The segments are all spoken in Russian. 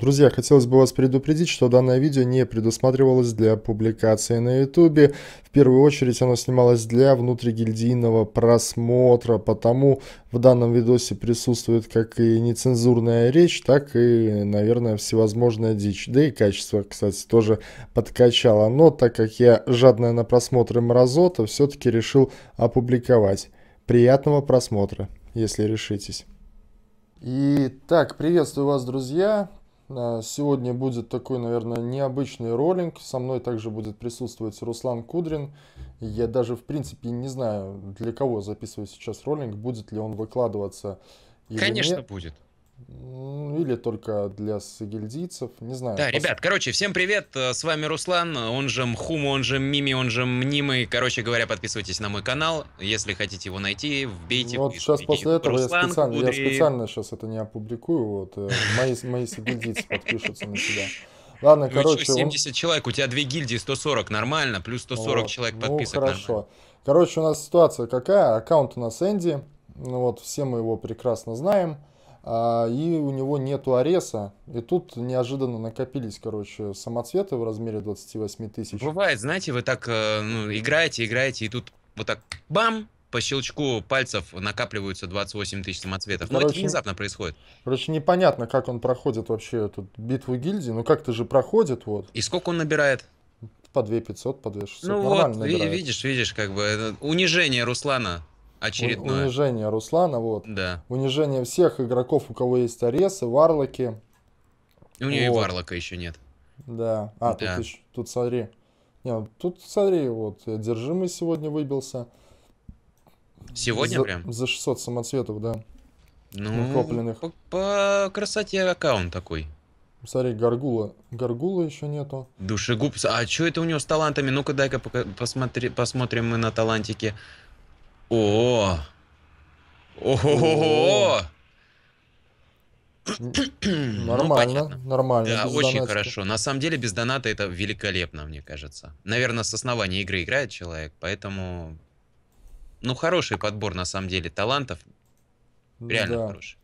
Друзья, хотелось бы вас предупредить, что данное видео не предусматривалось для публикации на ютубе. В первую очередь оно снималось для внутригильдийного просмотра, потому в данном видосе присутствует как и нецензурная речь, так и, наверное, всевозможная дичь. Да и качество, кстати, тоже подкачало. Но так как я жадная на просмотры мразота, все-таки решил опубликовать. Приятного просмотра, если решитесь. Итак, приветствую вас, друзья. А, сегодня будет такой, наверное, необычный роллинг. Со мной также будет присутствовать Руслан Кудрин. Я даже, в принципе, не знаю, для кого записываю сейчас роллинг, будет ли он выкладываться или Конечно, нет. будет. Или только для сагильдийцев, не знаю. Да, Пос... ребят, короче, всем привет, э, с вами Руслан, он же Мхум, он же Мими, он же Мнимый. Короче говоря, подписывайтесь на мой канал, если хотите его найти, вбейте. Вот вбейте. сейчас после этого я, специально, я специально сейчас это не опубликую, вот э, мои, мои сагильдийцы подпишутся на себя. Ладно, ну, короче. Что, 70 он... человек, у тебя две гильдии, 140, нормально, плюс 140 вот. человек ну, подписок. Ну, хорошо. Нормально. Короче, у нас ситуация какая, аккаунт у нас Энди, ну вот, все мы его прекрасно знаем. А, и у него нету ареса. И тут неожиданно накопились, короче, самоцветы в размере 28 тысяч. Бывает, знаете, вы так э, ну, играете, играете, и тут вот так бам, по щелчку пальцев накапливаются 28 тысяч самоцветов. Ну, короче, это внезапно происходит. Короче, непонятно, как он проходит вообще эту битву гильдии, Ну как-то же проходит вот. И сколько он набирает? По 2 500, по 2 600. Ну Нормально вот, набирает. видишь, видишь, как бы э, унижение Руслана очередное. Унижение Руслана, вот. Да. Унижение всех игроков, у кого есть Аресы, Варлоки. У нее вот. и Варлока еще нет. Да. А, да. Тут, еще, тут смотри. Не, тут смотри, вот, одержимый сегодня выбился. Сегодня за, прям? За 600 самоцветов, да. Ну, накопленных. По, по красоте аккаунт такой. Смотри, Гаргула. Гаргула еще нету. Душегуб. А что это у него с талантами? Ну-ка, дай-ка посмотри, посмотрим мы на талантики о! Ого! Нормально, ну, нормально. Да, очень донатика. хорошо. На самом деле без доната это великолепно, мне кажется. Наверное, с основания игры играет человек, поэтому... Ну, хороший подбор, на самом деле, талантов. Реально да. хороший.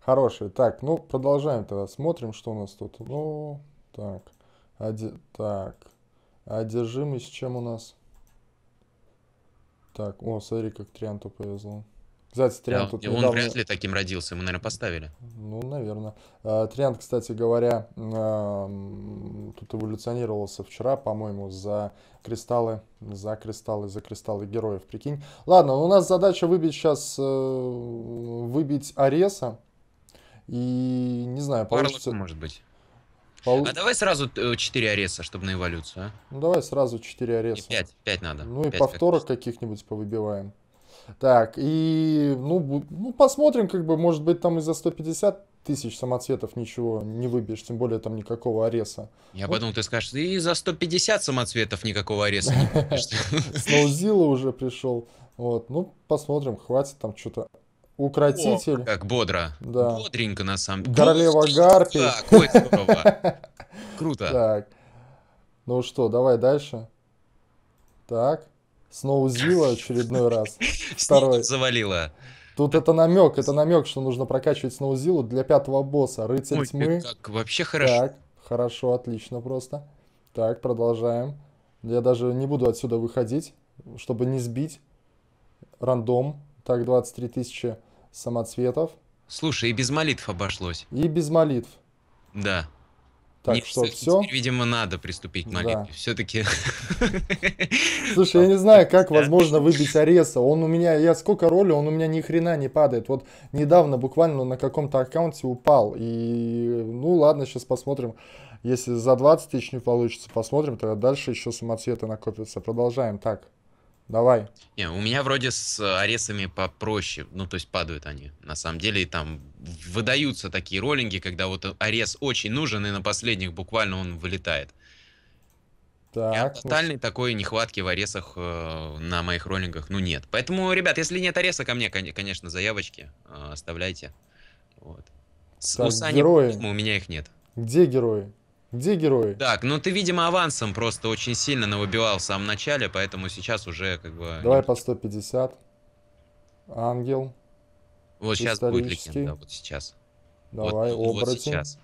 Хороший. Так, ну, продолжаем тогда. Смотрим, что у нас тут. Ну, так. Оди... Так. Одержимость чем у нас? Так, о, смотри, как Трианту повезло. Кстати, Триант да, тут недавно... Он вряд ли таким родился, ему, наверное, поставили. Ну, наверное. А, Триант, кстати говоря, тут эволюционировался вчера, по-моему, за кристаллы, за кристаллы, за кристаллы героев, прикинь. Ладно, у нас задача выбить сейчас, э, выбить Ареса. И не знаю, получится... Орлок, может быть. Пол... А давай сразу 4 э, ареса, чтобы на эволюцию. А? Ну давай сразу 4 ареса. И 5, 5 надо. Ну 5 и повторок каких-нибудь повыбиваем. Так, и ну, ну посмотрим, как бы, может быть, там из за 150 тысяч самоцветов ничего не выбьешь, тем более там никакого ареса. Я ну, подумал, ты скажешь, и за 150 самоцветов никакого ареса не Сноузила уже пришел. Вот, ну, посмотрим, хватит там что-то Укротитель. О, как бодро. Да. Бодренько, на самом деле. Королева Гарпи. Да, здорово. Круто. Так. Ну что, давай дальше. Так. Сноузила очередной раз. Второй. Завалила. Тут это намек, это намек, что нужно прокачивать Сноузилу для пятого босса. Рыцарь тьмы. Как вообще хорошо. Так, хорошо, отлично просто. Так, продолжаем. Я даже не буду отсюда выходить, чтобы не сбить. Рандом. Так, 23 тысячи самоцветов. Слушай, и без молитв обошлось. И без молитв. Да. Так Нет, что, все? Теперь, видимо, надо приступить к молитве. Да. Все-таки. Слушай, я не знаю, как возможно выбить Ареса. Он у меня, я сколько роли, он у меня ни хрена не падает. Вот недавно буквально на каком-то аккаунте упал. И ну ладно, сейчас посмотрим. Если за 20 тысяч не получится, посмотрим, тогда дальше еще самоцветы накопятся. Продолжаем так. Давай. Не, у меня вроде с аресами попроще, ну то есть падают они. На самом деле и там выдаются такие роллинги, когда вот арес очень нужен и на последних буквально он вылетает. Так, Я тотальной ну... такой нехватки в аресах э, на моих роллингах, ну нет. Поэтому, ребят, если нет ареса, ко мне, конечно, заявочки э, оставляйте. Вот. Так, с, у Сани герои. у меня их нет. Где герои? Где герои? Так, ну ты, видимо, авансом просто очень сильно навыбивал в самом начале, поэтому сейчас уже как бы... Давай по 150. Ангел. Вот сейчас будет легенда, да, вот сейчас. Давай, вот, оборотень. Вот сейчас.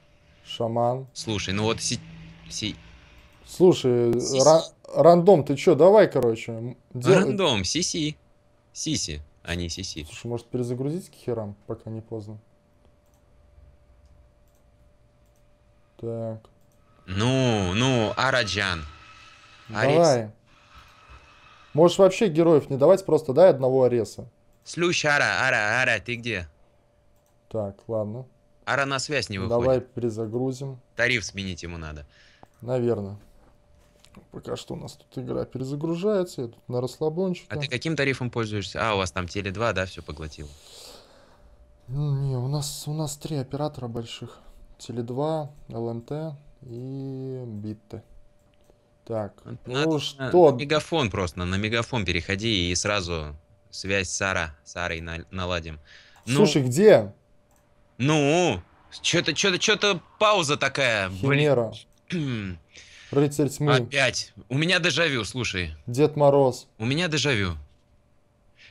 Шаман. Слушай, ну вот си... си... Слушай, си -си. Ра рандом, ты чё, давай, короче. Дел... Рандом, сиси. Сиси, а не сиси. Слушай, может перезагрузить к херам, пока не поздно? Так. Ну, ну, Араджан. Арес. Давай. Можешь вообще героев не давать, просто дай одного Ареса. Слющ, Ара, Ара, Ара, ты где? Так, ладно. Ара на связь не выходит. Давай перезагрузим. Тариф сменить ему надо. Наверное. Пока что у нас тут игра перезагружается, я тут на расслабончике. А ты каким тарифом пользуешься? А, у вас там теле 2, да, все поглотил? Не, у нас, у нас три оператора больших. Теле 2, ЛМТ, и биты. Так, Надо ну что? На мегафон просто, на мегафон переходи и сразу связь с Сара, Сарой наладим. Ну, Слушай, где? Ну, что-то, что-то, что-то пауза такая. Химера. Блин. Рыцарь тьмы. Опять. У меня дежавю, слушай. Дед Мороз. У меня дежавю.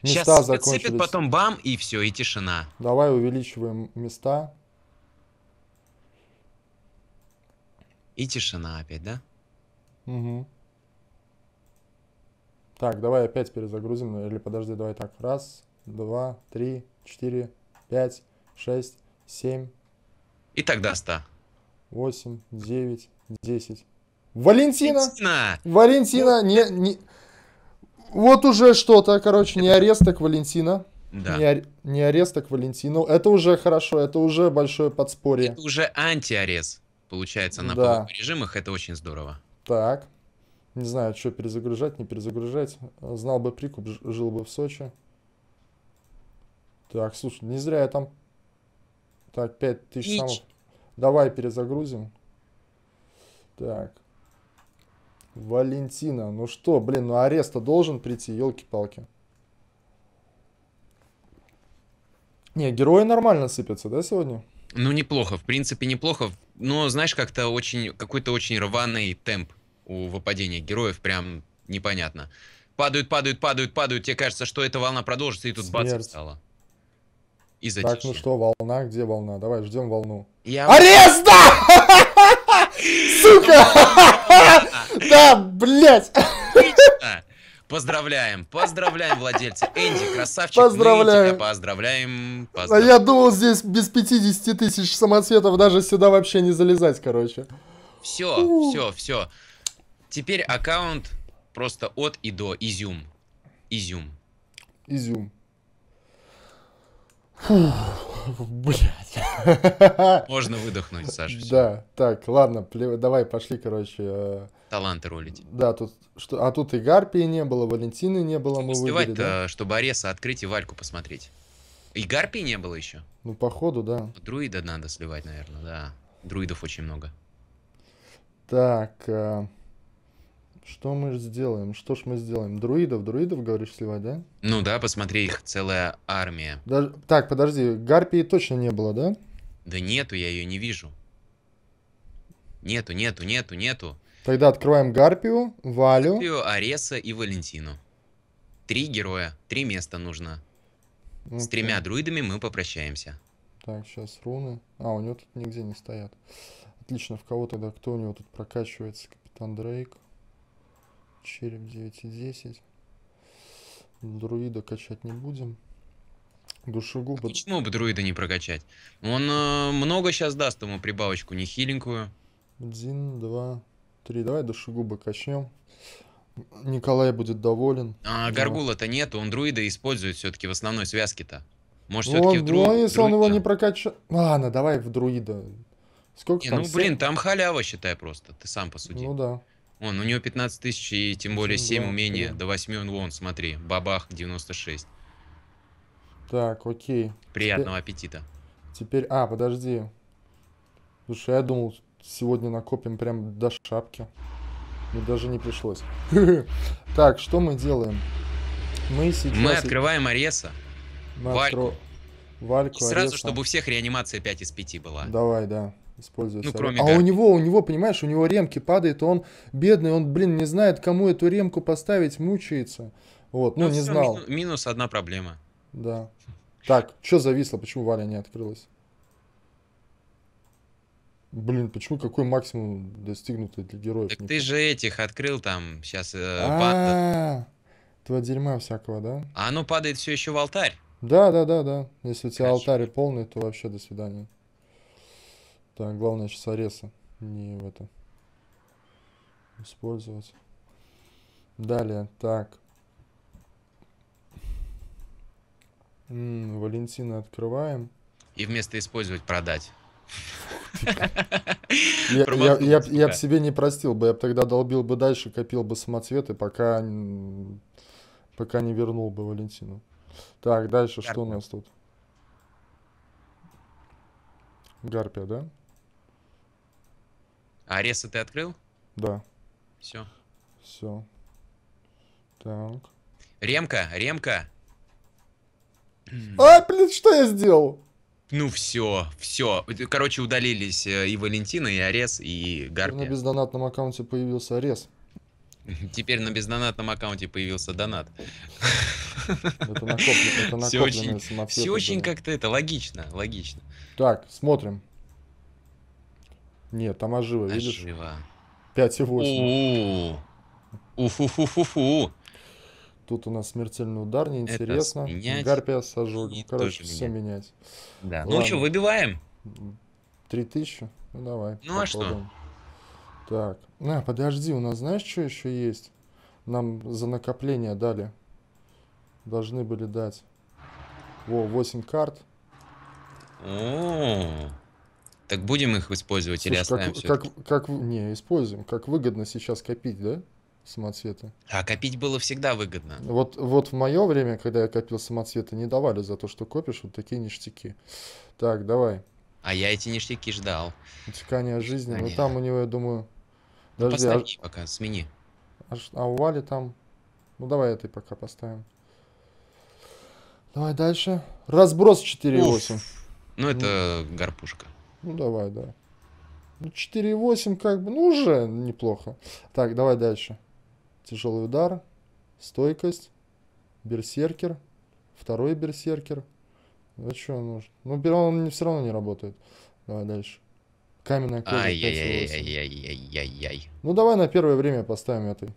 Места Сейчас закончились. потом бам, и все, и тишина. Давай увеличиваем места. И тишина опять, да? Угу. Так, давай опять перезагрузим. Ну, или подожди, давай так. Раз, два, три, четыре, пять, шесть, семь. И тогда ста. Восемь, девять, десять. Валентина! Валентина! Валентина не, не... Вот уже что-то, короче, не арест, так Валентина. Да. Не, ар... не арест, так Валентина. Это уже хорошо, это уже большое подспорье. Это уже антиарест получается на да. половых режимах, это очень здорово. Так. Не знаю, что перезагружать, не перезагружать. Знал бы прикуп, жил бы в Сочи. Так, слушай, не зря я там... Так, 5000 Нич... самых. Давай перезагрузим. Так. Валентина. Ну что, блин, ну ареста должен прийти, елки-палки. Не, герои нормально сыпятся, да, сегодня? Ну, неплохо. В принципе, неплохо но знаешь, как-то очень, какой-то очень рваный темп у выпадения героев, прям непонятно. Падают, падают, падают, падают, тебе кажется, что эта волна продолжится, и тут Смерть. бац, стало. И затишье. Так, ну что, волна, где волна? Давай, ждем волну. Я... Ареста! Сука! Да, блядь! Поздравляем, поздравляем владельца. Энди, красавчик. Поздравляем. Тебя поздравляем, поздравляем. А я думал, здесь без 50 тысяч самоцветов даже сюда вообще не залезать, короче. Все, У. все, все. Теперь аккаунт просто от и до. Изюм. Изюм. Изюм. Фух. Блять. Можно выдохнуть, Саша. Да, так, ладно, давай пошли, короче. Э, Таланты рулить. Да, тут что, а тут и Гарпии не было, Валентины не было, мы Успевать-то, чтобы Ареса открыть и Вальку посмотреть. И Гарпии не было еще. Ну, походу, да. Друида надо сливать, наверное, да. Друидов очень много. Так. Э... Что мы сделаем? Что ж мы сделаем? Друидов, друидов, говоришь, сливать, да? Ну да, посмотри, их целая армия. Даже... Так, подожди, гарпии точно не было, да? Да нету, я ее не вижу. Нету, нету, нету, нету. Тогда открываем Гарпию, Валю. Гарпию, Ареса и Валентину. Три героя, три места нужно. Okay. Ну, С тремя друидами мы попрощаемся. Так, сейчас руны. А, у него тут нигде не стоят. Отлично, в кого тогда? Кто у него тут прокачивается? Капитан Дрейк. Череп 9,10. Друида качать не будем. Душегуба. А почему бы друида не прокачать? Он э, много сейчас даст ему прибавочку, не хиленькую. Один, два, три. Давай душегуба качнем. Николай будет доволен. А да. горгула-то нет, он друида использует все-таки в основной связке-то. Может, все-таки в дру... Ну, если друида... он его не прокачал... Ладно, давай в друида. Сколько не, там? Ну, блин, там халява, считай, просто. Ты сам посуди. Ну, да. Он, ну, у него 15 тысяч и тем более 7 умения. До 8 он вон, смотри. Бабах, 96. Так, окей. Приятного теперь, аппетита. Теперь, а, подожди. Слушай, я думал, сегодня накопим прям до шапки. И даже не пришлось. Так, что мы делаем? Мы сейчас... Мы открываем Ареса. Вальку. Вальку, сразу, чтобы у всех реанимация 5 из 5 была. Давай, да используется. Ну, кроме а у него, у него, понимаешь, у него ремки падает, он бедный, он, блин, не знает, кому эту ремку поставить, мучается. Вот, ну, ну не все, знал. Минус, минус одна проблема. Да. Так, что зависло, почему Валя не открылась? Блин, почему какой максимум достигнутый для героев? Так ты же этих открыл там, сейчас э, а, Твоя дерьма всякого, да? А оно падает все еще в алтарь. Да, да, да, да. Если у тебя алтарь полный, то вообще до свидания. Так, главное сейчас ареса не в это использовать. Далее, так. М -м, Валентина открываем. И вместо использовать продать. Я, я, я, я бы себе не простил бы, я бы тогда долбил бы дальше, копил бы самоцветы, пока, пока не вернул бы Валентину. Так, дальше что у нас тут? Гарпия, да? А аресы ты открыл? Да. Все. Все. Так. Ремка, ремка. А, блин, что я сделал? Ну все, все. Короче, удалились э, и Валентина, и Арес, и Гарпия. на бездонатном аккаунте появился Арес. Теперь на бездонатном аккаунте появился донат. Это накоплено, все очень как-то это логично, логично. Так, смотрим. Нет, там ожива, ожива. видишь? Ожива. 5,8. уфу фу Тут у нас смертельный удар, неинтересно. Это Гарпия с Короче, все менять. менять. Да. Ну что, выбиваем? 3000? Ну давай. Ну попробуем. а что? Так. На, подожди, у нас знаешь, что еще есть? Нам за накопление дали. Должны были дать. Во, 8 карт. О, -о, -о. Так будем их использовать Слушай, или оставим как, все? Как, как, не, используем. Как выгодно сейчас копить, да? самоцветы. А копить было всегда выгодно. Вот, вот в мое время, когда я копил самоцветы, не давали за то, что копишь вот такие ништяки. Так, давай. А я эти ништяки ждал. Утекание жизни. Ну там у него, я думаю... Ну, Подожди, ну, а... пока, смени. А, а у Вали там... Ну давай этой пока поставим. Давай дальше. Разброс 4.8. Ну это гарпушка. Ну, давай, да. 4,8 ну, как бы, ну, уже неплохо. Так, давай дальше. Тяжелый удар, стойкость, берсеркер, второй берсеркер. Зачем что нужно? Ну, он все равно не работает. Давай дальше. Каменная кожа. Ай-яй-яй-яй-яй-яй. Ну, давай на первое время поставим этой.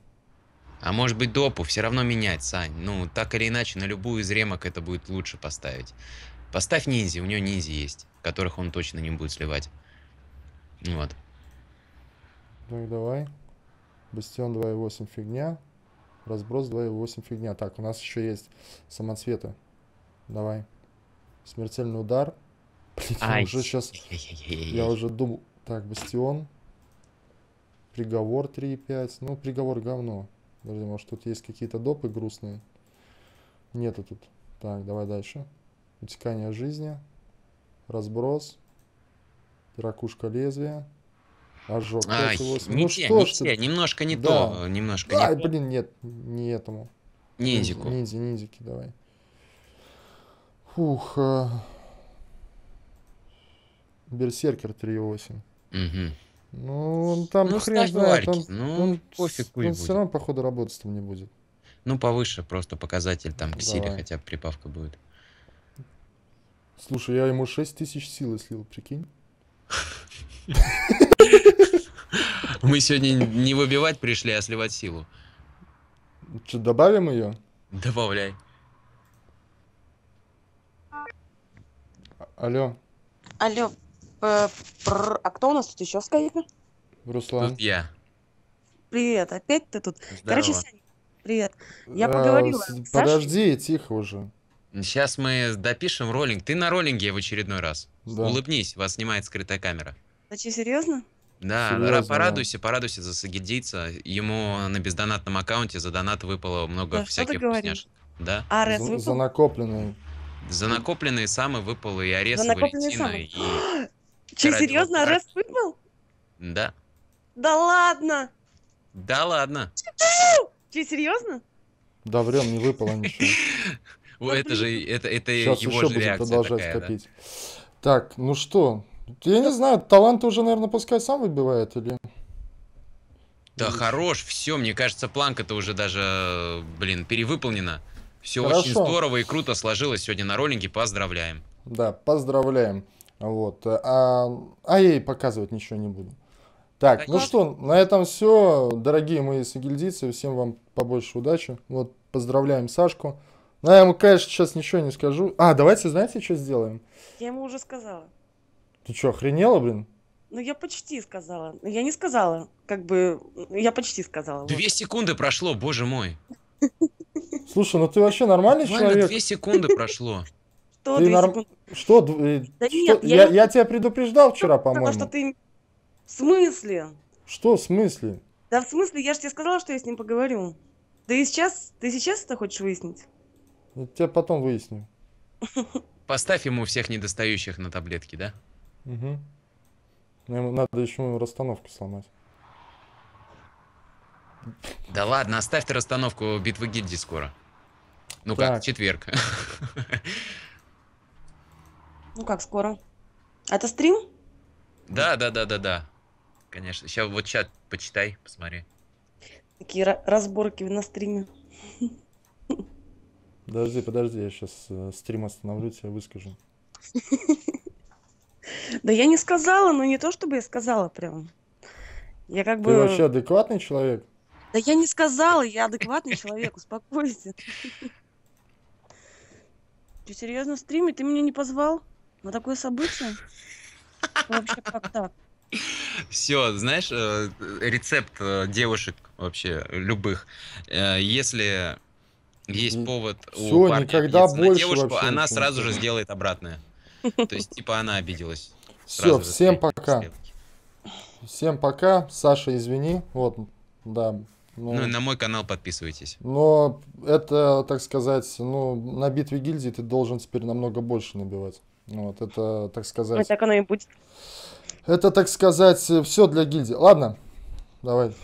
А может быть допу все равно менять, Сань. Ну, так или иначе, на любую из ремок это будет лучше поставить. Поставь ниндзи, у него ниндзи есть, которых он точно не будет сливать. Вот. Так, ну давай. Бастион 2.8 фигня. Разброс 2.8 фигня. Так, у нас еще есть самоцветы. Давай. Смертельный удар. Блин, я уже сейчас... Я уже думал... Так, Бастион. Приговор 3.5. Ну, приговор говно. Подожди, может тут есть какие-то допы грустные? Нету тут. Так, давай дальше утекание жизни, разброс, ракушка лезвия, ожог. А, не ну, те, что не те, ты... немножко не да. то, немножко а, не блин, нет, не этому. Ниндзику. Ниндзя, ниндзики, давай. Фух. Э... Берсеркер 3.8. Угу. Ну, он там ну, хрен знает. Он, ну, он, пофиг Он будет. все равно, походу, работать там не будет. Ну, повыше просто показатель там к ну, Давай. силе хотя бы прибавка будет. Слушай, я ему 6 тысяч силы слил, прикинь. Мы сегодня не выбивать пришли, а сливать силу. Что, добавим ее? Добавляй. А, алло. Алло. Э, а кто у нас тут еще в скайпе? Руслан. Тут я. Привет, опять ты тут. Здорово. Короче, Саня, привет. Я а, поговорила. С... Подожди, тихо уже. Сейчас мы допишем роллинг. Ты на роллинге в очередной раз. Да. Улыбнись, вас снимает скрытая камера. А че, серьезно? Да, серьезно, порадуйся, да. порадуйся за Сагидийца. Ему на бездонатном аккаунте за донат выпало много да, всяких вкусняшек. Да. Арес за, за накопленные. За накопленные самые выпало и Арес, и Валентина, и... Че, серьезно, Арес выпал? Да. Да ладно! Да ладно! Че, серьезно? Да, врем, не выпало ничего. Ну, это же это, это Сейчас его еще же будем продолжать такая, копить. Да. Так, ну что? Я не знаю, талант уже, наверное, пускай сам выбивает или... Да Видишь? хорош, все, мне кажется, планка это уже даже, блин, перевыполнена. Все Хорошо. очень здорово и круто сложилось сегодня на роллинге, поздравляем. Да, поздравляем. Вот. А, а я и показывать ничего не буду. Так, Конечно. ну что, на этом все. Дорогие мои сагильдийцы, всем вам побольше удачи. Вот, поздравляем Сашку. Ну, я ему, конечно, сейчас ничего не скажу. А, давайте, знаете, что сделаем? Я ему уже сказала. Ты что, охренела, блин? Ну, я почти сказала. Ну, я не сказала. Как бы, ну, я почти сказала. Две вот. секунды прошло, боже мой. Слушай, ну ты вообще нормальный Буквально человек? две секунды прошло. Что ты две норм... секунды? Что? Э, да что? Нет, я... Я, тебя предупреждал вчера, по-моему. что ты... В смысле? Что в смысле? Да в смысле, я же тебе сказала, что я с ним поговорю. Да и сейчас, ты сейчас это хочешь выяснить? Я тебя потом выясню. Поставь ему всех недостающих на таблетки, да? Угу. Ну, Но ему надо еще мою расстановку сломать. Да ладно, оставь ты расстановку битвы гильдии скоро. Ну так. как, четверг. Ну как скоро? Это стрим? Да, да, да, да, да. Конечно. Сейчас вот чат почитай, посмотри. Такие разборки на стриме. Подожди, подожди, я сейчас э, стрим остановлю, тебя выскажу. Да я не сказала, но ну не то чтобы я сказала прям. Я как бы... Ты вообще адекватный человек? Да я не сказала, я адекватный человек, успокойся. Ты серьезно стримит, Ты меня не позвал на такое событие? Вообще как так? Все, знаешь, э, рецепт э, девушек вообще любых. Если есть повод Все, у никогда больше на девушку, она сразу же сделает обратное. То есть, типа, она обиделась. Все, всем пока. Всем пока. Саша, извини. Вот, да. Ну, ну, на мой канал подписывайтесь. Но это, так сказать, ну, на битве гильдии ты должен теперь намного больше набивать. Ну, вот, это, так сказать... Вот ну, так оно и будет. Это, так сказать, все для гильдии. Ладно, давай.